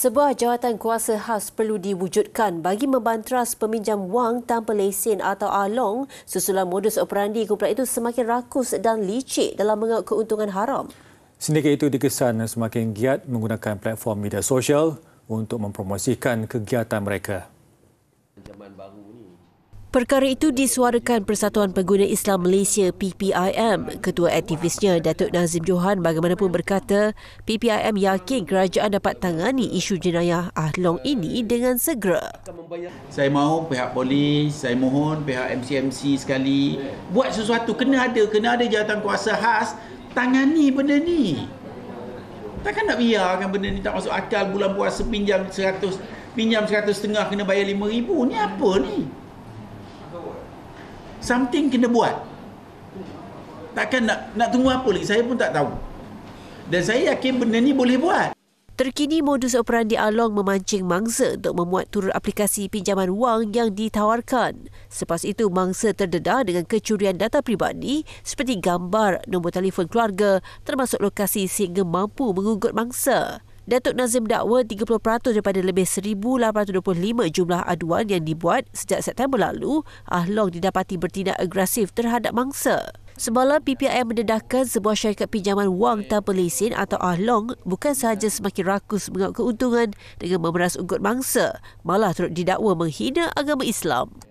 Sebuah jawatan kuasa khas perlu diwujudkan bagi membanteras peminjam wang tanpa lesen atau along susulan modus operandi kumpulan itu semakin rakus dan licik dalam mengaut keuntungan haram. Sindikat itu dikesan semakin giat menggunakan platform media sosial untuk mempromosikan kegiatan mereka. Perkara itu disuarakan Persatuan Pengguna Islam Malaysia PPIM. Ketua aktivisnya Datuk Nazim Johan bagaimanapun berkata, PPIM yakin kerajaan dapat tangani isu jenayah Ahlong ini dengan segera. Saya mahu pihak polis, saya mohon pihak MCMC sekali buat sesuatu. Kena ada, kena ada jawatan kuasa khas tangani benda ni. Takkan nak biarkan benda ni tak masuk akal bulan puasa pinjam 100 pinjam 100 setengah kena bayar 5000 ni apa ni? something kena buat takkan nak nak tunggu apa lagi saya pun tak tahu dan saya yakin benda ni boleh buat Terkini modus operandi Along memancing mangsa untuk memuat turun aplikasi pinjaman wang yang ditawarkan. Selepas itu, mangsa terdedah dengan kecurian data peribadi seperti gambar, nombor telefon keluarga termasuk lokasi sehingga mampu mengugut mangsa. Datuk Nazim dakwa 30% daripada lebih 1,825 jumlah aduan yang dibuat sejak September lalu, Ahlong didapati bertindak agresif terhadap mangsa. Semalam, PPIM mendedahkan sebuah syarikat pinjaman wang tanpa lesen atau Ahlong bukan sahaja semakin rakus mengaut keuntungan dengan memeras unggut mangsa, malah turut didakwa menghina agama Islam.